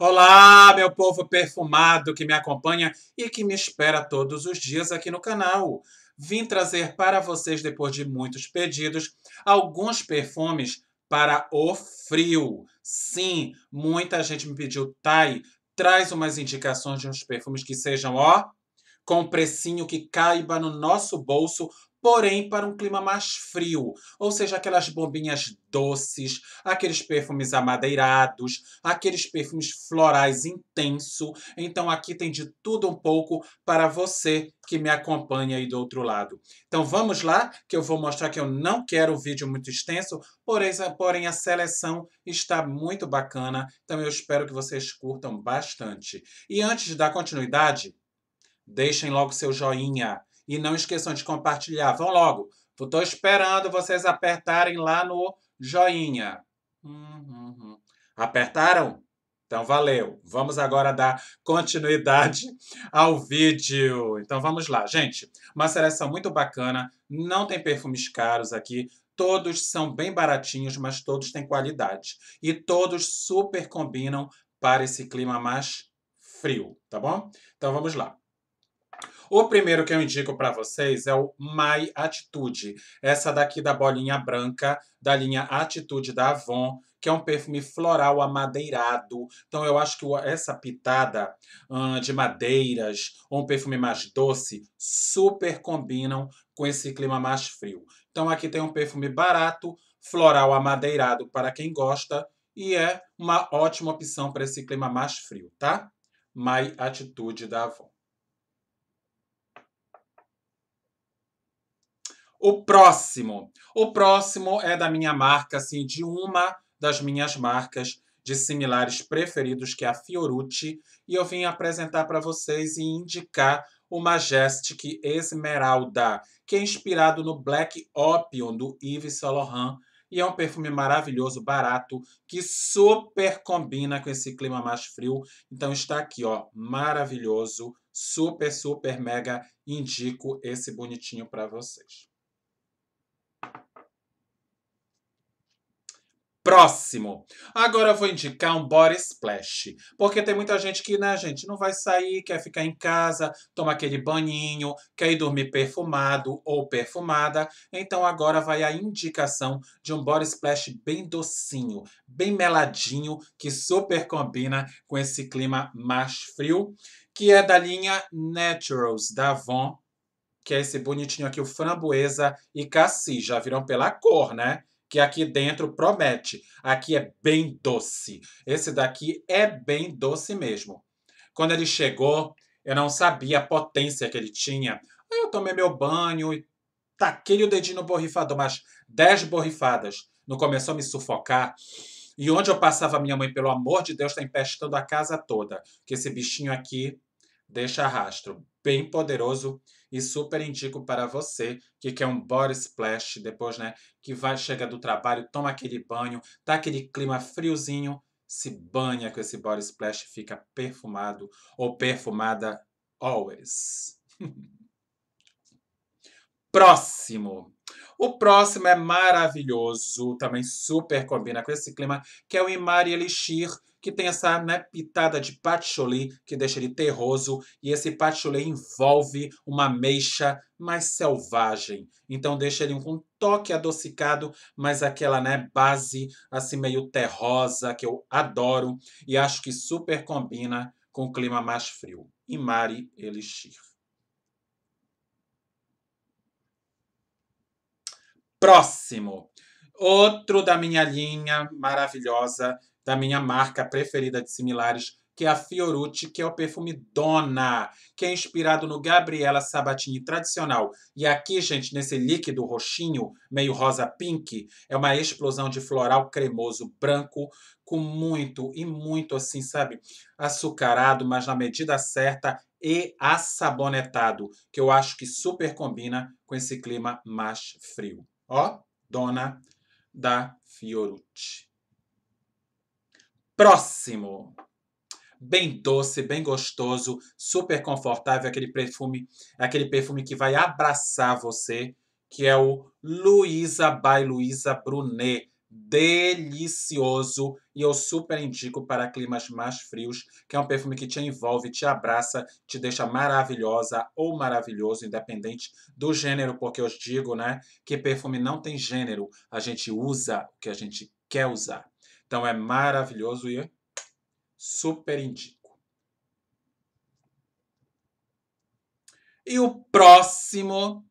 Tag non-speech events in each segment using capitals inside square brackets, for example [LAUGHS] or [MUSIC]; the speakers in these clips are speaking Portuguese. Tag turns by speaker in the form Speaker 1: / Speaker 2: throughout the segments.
Speaker 1: Olá, meu povo perfumado que me acompanha e que me espera todos os dias aqui no canal. Vim trazer para vocês, depois de muitos pedidos, alguns perfumes para o frio. Sim, muita gente me pediu, Thay, traz umas indicações de uns perfumes que sejam, ó, com precinho que caiba no nosso bolso porém para um clima mais frio, ou seja, aquelas bombinhas doces, aqueles perfumes amadeirados, aqueles perfumes florais intenso. Então aqui tem de tudo um pouco para você que me acompanha aí do outro lado. Então vamos lá, que eu vou mostrar que eu não quero um vídeo muito extenso, porém a seleção está muito bacana, então eu espero que vocês curtam bastante. E antes de dar continuidade, deixem logo seu joinha e não esqueçam de compartilhar. Vão logo. Estou esperando vocês apertarem lá no joinha. Uhum, uhum, Apertaram? Então valeu. Vamos agora dar continuidade ao vídeo. Então vamos lá, gente. Uma seleção muito bacana. Não tem perfumes caros aqui. Todos são bem baratinhos, mas todos têm qualidade. E todos super combinam para esse clima mais frio, tá bom? Então vamos lá. O primeiro que eu indico para vocês é o My Atitude, essa daqui da bolinha branca, da linha Atitude da Avon, que é um perfume floral amadeirado. Então eu acho que essa pitada hum, de madeiras ou um perfume mais doce super combinam com esse clima mais frio. Então aqui tem um perfume barato, floral amadeirado para quem gosta e é uma ótima opção para esse clima mais frio, tá? My Atitude da Avon. O próximo. O próximo é da minha marca, assim, de uma das minhas marcas de similares preferidos, que é a Fiorucci, e eu vim apresentar para vocês e indicar o Majestic Esmeralda, que é inspirado no Black Opium do Yves Saint Laurent, e é um perfume maravilhoso, barato, que super combina com esse clima mais frio. Então está aqui, ó, maravilhoso, super, super mega indico esse bonitinho para vocês. Próximo. Agora eu vou indicar um body splash, porque tem muita gente que, né, gente, não vai sair, quer ficar em casa, tomar aquele banhinho, quer ir dormir perfumado ou perfumada. Então agora vai a indicação de um body splash bem docinho, bem meladinho, que super combina com esse clima mais frio, que é da linha Naturals da Avon, que é esse bonitinho aqui, o framboesa e cassis, já viram pela cor, né? que aqui dentro promete. Aqui é bem doce. Esse daqui é bem doce mesmo. Quando ele chegou, eu não sabia a potência que ele tinha. Aí eu tomei meu banho e taquei o dedinho no borrifador, umas dez borrifadas. Não começou a me sufocar. E onde eu passava, minha mãe, pelo amor de Deus, está empestando a casa toda. Que esse bichinho aqui deixa rastro bem poderoso e super indico para você que quer um body splash depois, né? Que vai, chega do trabalho, toma aquele banho, tá aquele clima friozinho, se banha com esse body splash fica perfumado ou perfumada always. [LAUGHS] Próximo. O próximo é maravilhoso, também super combina com esse clima, que é o Imari Elixir que tem essa né, pitada de patchouli que deixa ele terroso, e esse patchouli envolve uma meixa mais selvagem. Então deixa ele com um toque adocicado, mas aquela né, base assim meio terrosa que eu adoro e acho que super combina com o clima mais frio. E Mari Elixir. Próximo. Outro da minha linha maravilhosa, da minha marca preferida de similares, que é a Fiorucci, que é o perfume Dona, que é inspirado no Gabriela Sabatini tradicional. E aqui, gente, nesse líquido roxinho, meio rosa-pink, é uma explosão de floral cremoso branco, com muito e muito, assim, sabe, açucarado, mas na medida certa e assabonetado, que eu acho que super combina com esse clima mais frio. Ó, Dona da Fiorucci. Próximo! Bem doce, bem gostoso, super confortável, aquele perfume, aquele perfume que vai abraçar você, que é o Luisa by Luisa Brunet, delicioso e eu super indico para climas mais frios, que é um perfume que te envolve, te abraça, te deixa maravilhosa ou maravilhoso, independente do gênero, porque eu digo, né, que perfume não tem gênero, a gente usa o que a gente quer usar. Então é maravilhoso e super indico. E o próximo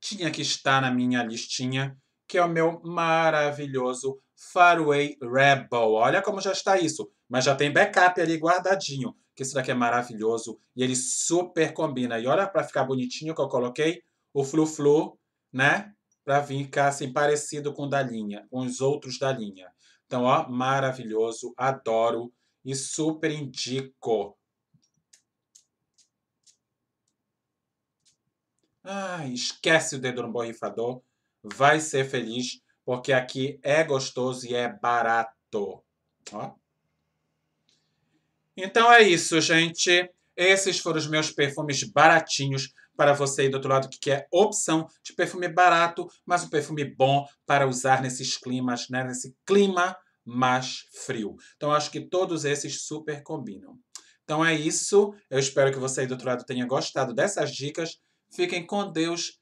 Speaker 1: tinha que estar na minha listinha, que é o meu maravilhoso Faraway Rebel. Olha como já está isso, mas já tem backup ali guardadinho, que isso daqui é maravilhoso e ele super combina. E olha para ficar bonitinho que eu coloquei o Flu Flu, né? Para vir ficar assim parecido com o da linha, com os outros da linha. Então, ó, maravilhoso, adoro e super indico. Ah, esquece o dedo no borrifador vai ser feliz, porque aqui é gostoso e é barato. Ó. Então é isso, gente. Esses foram os meus perfumes baratinhos para você aí do outro lado que quer opção de perfume barato, mas um perfume bom para usar nesses climas, né? nesse clima mais frio. Então acho que todos esses super combinam. Então é isso. Eu espero que você aí do outro lado tenha gostado dessas dicas. Fiquem com Deus